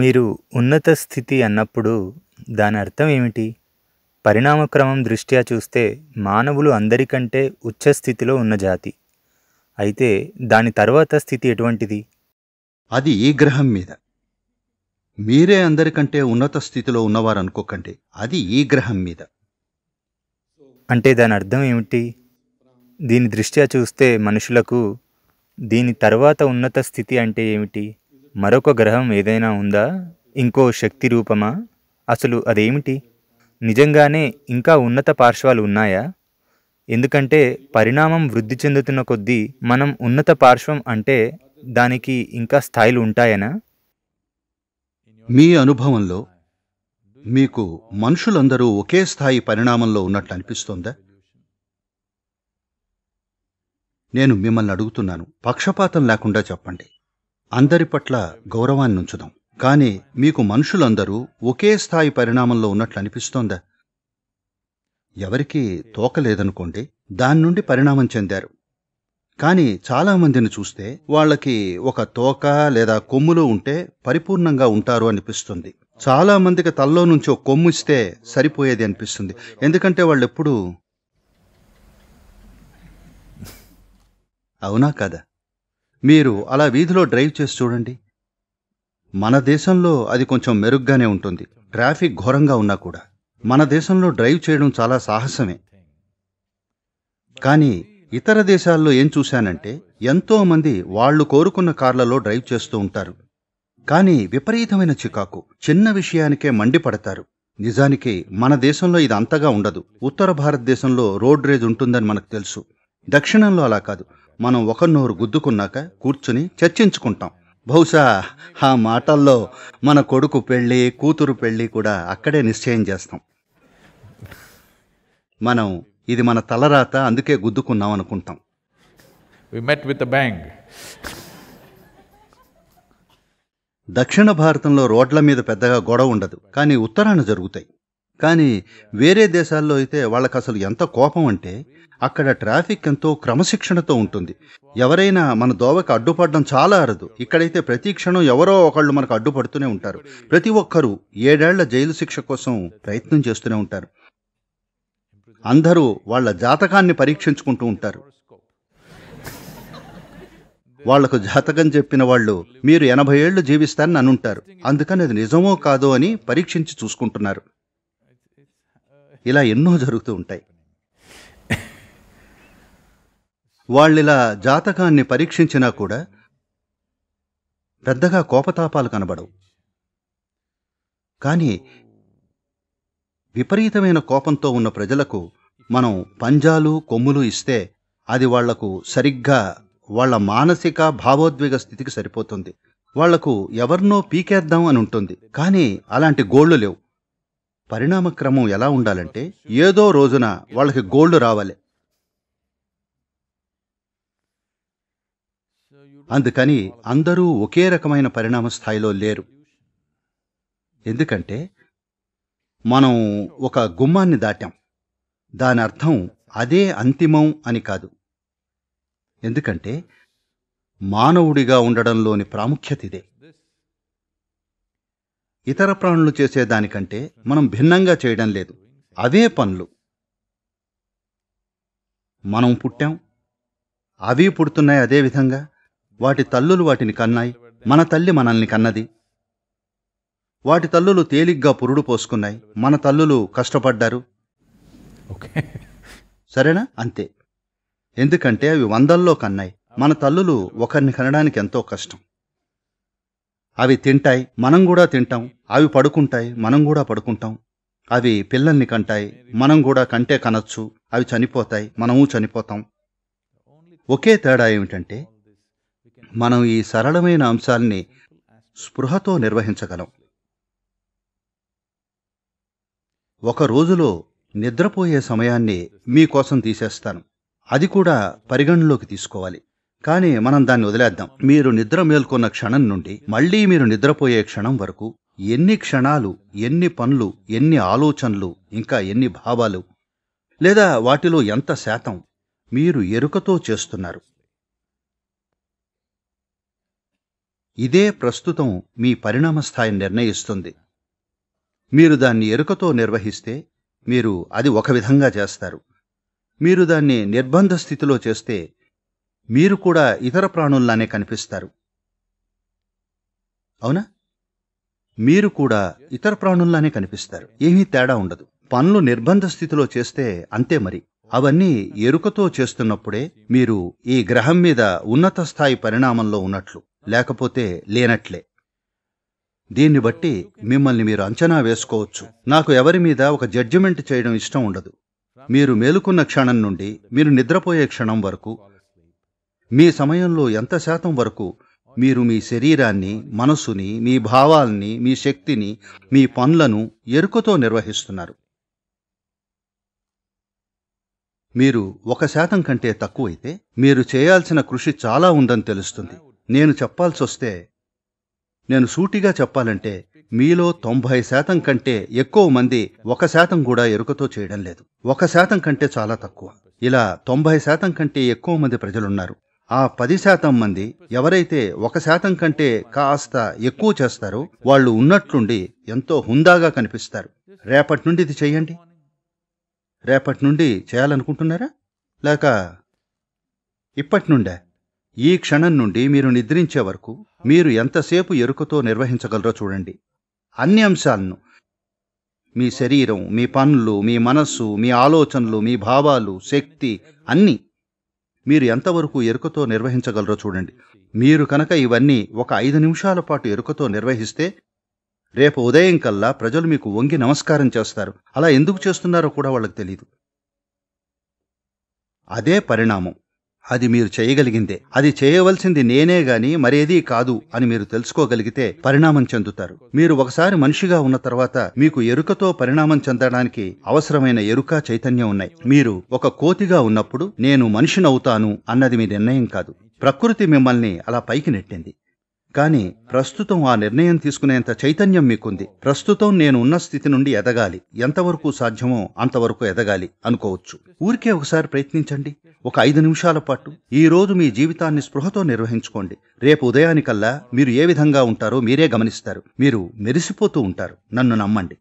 మీరు ఉన్నత స్థితి అన్నప్పుడు దాని అర్థం ఏమిటి పరిణామక్రమం దృష్ట్యా చూస్తే మానవులు అందరికంటే ఉచ్చ స్థితిలో ఉన్న జాతి అయితే దాని తర్వాత స్థితి ఎటువంటిది అది ఈ గ్రహం మీద మీరే అందరికంటే ఉన్నత స్థితిలో ఉన్నవారు అనుకోకండి అది ఈ గ్రహం మీద అంటే దాని అర్థం ఏమిటి దీని దృష్ట్యా చూస్తే మనుషులకు దీని తర్వాత ఉన్నత స్థితి అంటే ఏమిటి మరొక గ్రహం ఏదైనా ఉందా ఇంకో శక్తి రూపమా అసలు అదేమిటి నిజంగానే ఇంకా ఉన్నత పార్శ్వాలు ఉన్నాయా ఎందుకంటే పరిణామం వృద్ధి చెందుతున్న కొద్దీ మనం ఉన్నత పార్శ్వం అంటే దానికి ఇంకా స్థాయిలు ఉంటాయనా మీ అనుభవంలో మీకు మనుషులందరూ ఒకే స్థాయి పరిణామంలో ఉన్నట్లు అనిపిస్తోందా నేను మిమ్మల్ని అడుగుతున్నాను పక్షపాతం లేకుండా చెప్పండి అందరి పట్ల ఉంచుదాం కానీ మీకు మనుషులందరూ ఒకే స్థాయి పరిణామంలో ఉన్నట్లు అనిపిస్తోందా ఎవరికీ తోకలేదనుకోండి దాని నుండి పరిణామం చెందారు కానీ చాలామందిని చూస్తే వాళ్ళకి ఒక తోక లేదా కొమ్ములు ఉంటే పరిపూర్ణంగా ఉంటారు అనిపిస్తుంది చాలామందికి తల్లో నుంచి ఒక కొమ్ము ఇస్తే సరిపోయేది అనిపిస్తుంది ఎందుకంటే వాళ్ళు ఎప్పుడూ అవునా కదా మీరు అలా వీధిలో డ్రైవ్ చేసి చూడండి మన దేశంలో అది కొంచెం మెరుగ్గానే ఉంటుంది ట్రాఫిక్ ఘోరంగా ఉన్నా కూడా మన దేశంలో డ్రైవ్ చేయడం చాలా సాహసమే కానీ ఇతర దేశాల్లో ఏం చూశానంటే ఎంతోమంది వాళ్ళు కోరుకున్న కార్లలో డ్రైవ్ చేస్తూ ఉంటారు కానీ విపరీతమైన చికాకు చిన్న విషయానికే మండిపడతారు నిజానికి మన దేశంలో ఇది అంతగా ఉండదు ఉత్తర భారతదేశంలో రోడ్ రేజ్ ఉంటుందని మనకు తెలుసు దక్షిణంలో అలా కాదు మనం ఒకరినొకరు గుద్దుకున్నాక కూర్చుని చర్చించుకుంటాం బహుశా ఆ మాటల్లో మన కొడుకు పెళ్ళి కూతురు పెళ్ళి కూడా అక్కడే నిశ్చయం చేస్తాం మనం ఇది మన తలరాత అందుకే గుద్దుకున్నాం అనుకుంటాం వి మెట్ విత్ బ్యాంగ్ దక్షిణ భారతంలో రోడ్ల మీద పెద్దగా గొడవ ఉండదు కానీ ఉత్తరాన జరుగుతాయి కానీ వేరే దేశాల్లో అయితే వాళ్ళకి అసలు ఎంత కోపం అంటే అక్కడ ట్రాఫిక్ ఎంతో క్రమశిక్షణతో ఉంటుంది ఎవరైనా మన దోవకి అడ్డుపడడం చాలా అరదు ఇక్కడైతే ప్రతి క్షణం ఎవరో ఒకళ్ళు మనకు అడ్డుపడుతూనే ఉంటారు ప్రతి ఒక్కరూ ఏడేళ్ల జైలు శిక్ష కోసం ప్రయత్నం చేస్తూనే ఉంటారు అందరూ వాళ్ళ జాతకాన్ని పరీక్షించుకుంటూ ఉంటారు వాళ్లకు జాతకం చెప్పిన వాళ్ళు మీరు ఎనభై ఏళ్లు జీవిస్తారని అనుంటారు అందుకని అది నిజమో కాదో అని పరీక్షించి చూసుకుంటున్నారు ఇలా ఎన్నో జరుగుతూ ఉంటాయి వాళ్ళిలా జాతకాన్ని పరీక్షించినా కూడా పెద్దగా కోపతాపాలు కనబడవు కానీ విపరీతమైన కోపంతో ఉన్న ప్రజలకు మనం పంజాలు కొమ్ములు ఇస్తే అది వాళ్లకు సరిగ్గా వాళ్ల మానసిక భావోద్వేగ స్థితికి సరిపోతుంది వాళ్లకు ఎవరినో పీకేద్దాం అని ఉంటుంది కానీ అలాంటి గోళ్లు లేవు పరిణామక్రమం ఎలా ఉండాలంటే ఏదో రోజున వాళ్ళకి గోల్డ్ రావాలి అందుకని అందరూ ఒకే రకమైన పరిణామ స్థాయిలో లేరు ఎందుకంటే మనం ఒక గుమ్మాన్ని దాటాం దాని అర్థం అదే అంతిమం అని కాదు ఎందుకంటే మానవుడిగా ఉండడంలోని ప్రాముఖ్యత ఇదే ఇతర ప్రాణులు చేసేదానికంటే మనం భిన్నంగా చేయడం లేదు అవే పనులు మనం పుట్టాం అవి పుడుతున్నాయి అదేవిధంగా వాటి తల్లులు వాటిని కన్నాయి మన తల్లి మనల్ని కన్నది వాటి తల్లులు తేలిగ్గా పురుడు పోసుకున్నాయి మన తల్లులు కష్టపడ్డారు సరేనా అంతే ఎందుకంటే అవి వందల్లో కన్నాయి మన తల్లులు ఒకరిని కనడానికి ఎంతో కష్టం అవి తింటాయి మనం కూడా తింటాం అవి పడుకుంటాయి మనం కూడా పడుకుంటాం అవి పిల్లల్ని కంటాయి మనం కూడా కంటే కనొచ్చు అవి చనిపోతాయి మనము చనిపోతాం ఒకే తేడా ఏమిటంటే మనం ఈ సరళమైన అంశాల్ని స్పృహతో నిర్వహించగలం ఒక రోజులో నిద్రపోయే సమయాన్ని మీకోసం తీసేస్తాను అది కూడా పరిగణలోకి తీసుకోవాలి కానీ మనం దాన్ని వదిలేద్దాం మీరు నిద్ర మేల్కొన్న క్షణం నుండి మళ్లీ మీరు నిద్రపోయే క్షణం వరకు ఎన్ని క్షణాలు ఎన్ని పనులు ఎన్ని ఆలోచనలు ఇంకా ఎన్ని భావాలు లేదా వాటిలో ఎంత శాతం మీరు ఎరుకతో చేస్తున్నారు ఇదే ప్రస్తుతం మీ పరిణామ స్థాయిని నిర్ణయిస్తుంది మీరు దాన్ని ఎరుకతో నిర్వహిస్తే మీరు అది ఒక విధంగా చేస్తారు మీరు దాన్ని నిర్బంధ స్థితిలో చేస్తే మీరు కూడా ఇతర ప్రాణుల్లానే కనిపిస్తారు అవునా మీరు కూడా ఇతర ప్రాణుల్లానే కనిపిస్తారు ఏమీ తేడా ఉండదు పనులు నిర్బంధ స్థితిలో చేస్తే అంతే మరి అవన్నీ ఎరుకతో చేస్తున్నప్పుడే మీరు ఈ గ్రహం మీద ఉన్నత స్థాయి పరిణామంలో ఉన్నట్లు లేకపోతే లేనట్లే దీన్ని బట్టి మిమ్మల్ని మీరు అంచనా వేసుకోవచ్చు నాకు ఎవరి మీద ఒక జడ్జిమెంట్ చేయడం ఇష్టం ఉండదు మీరు మేలుకున్న క్షణం నుండి మీరు నిద్రపోయే క్షణం వరకు మీ సమయంలో ఎంత శాతం వరకు మీరు మీ శరీరాన్ని మనసుని మీ భావాల్ని మీ శక్తిని మీ పనులను ఎరుకతో నిర్వహిస్తున్నారు మీరు ఒక శాతం కంటే తక్కువైతే మీరు చేయాల్సిన కృషి చాలా ఉందని తెలుస్తుంది నేను చెప్పాల్సి వస్తే నేను సూటిగా చెప్పాలంటే మీలో తొంభై శాతం కంటే ఎక్కువ మంది ఒక శాతం కూడా ఎరుకతో చేయడం లేదు ఒక శాతం కంటే చాలా తక్కువ ఇలా తొంభై శాతం కంటే ఎక్కువ మంది ప్రజలున్నారు ఆ పది శాతం మంది ఎవరైతే ఒక శాతం కంటే కాస్త ఎక్కువ చేస్తారో వాళ్ళు ఉన్నట్లుండి ఎంతో హుందాగా కనిపిస్తారు రేపటి నుండి ఇది చెయ్యండి రేపటి నుండి చేయాలనుకుంటున్నారా లేక ఇప్పటి నుండే ఈ క్షణం నుండి మీరు నిద్రించే వరకు మీరు ఎంతసేపు ఎరుకతో నిర్వహించగలరో చూడండి అన్ని అంశాలను మీ శరీరం మీ పనులు మీ మనస్సు మీ ఆలోచనలు మీ భావాలు శక్తి అన్నీ మీరు ఎంతవరకు ఎరుకతో నిర్వహించగలరో చూడండి మీరు కనుక ఇవన్నీ ఒక ఐదు నిమిషాల పాటు ఎరుకతో నిర్వహిస్తే రేపు ఉదయం కల్లా ప్రజలు మీకు వంగి నమస్కారం చేస్తారు అలా ఎందుకు చేస్తున్నారో కూడా వాళ్ళకి తెలియదు అదే పరిణామం అది మీరు చేయగలిగిందే అది చేయవలసింది నేనే గాని మరేదీ కాదు అని మీరు తెలుసుకోగలిగితే పరిణామం చెందుతారు మీరు ఒకసారి మనిషిగా ఉన్న తర్వాత మీకు ఎరుకతో పరిణామం చెందడానికి అవసరమైన ఎరుక చైతన్యం ఉన్నాయి మీరు ఒక కోతిగా ఉన్నప్పుడు నేను మనిషినవుతాను అన్నది మీ నిర్ణయం కాదు ప్రకృతి మిమ్మల్ని అలా పైకి నెట్టింది కానీ ప్రస్తుతం ఆ నిర్ణయం తీసుకునేంత చైతన్యం మీకుంది ప్రస్తుతం నేను ఉన్న స్థితి నుండి ఎదగాలి ఎంతవరకు సాధ్యమో అంతవరకు ఎదగాలి అనుకోవచ్చు ఊరికే ఒకసారి ప్రయత్నించండి ఒక ఐదు నిమిషాల పాటు ఈ రోజు మీ జీవితాన్ని స్పృహతో నిర్వహించుకోండి రేపు ఉదయానికల్లా మీరు ఏ విధంగా ఉంటారో మీరే గమనిస్తారు మీరు మెరిసిపోతూ ఉంటారు నన్ను నమ్మండి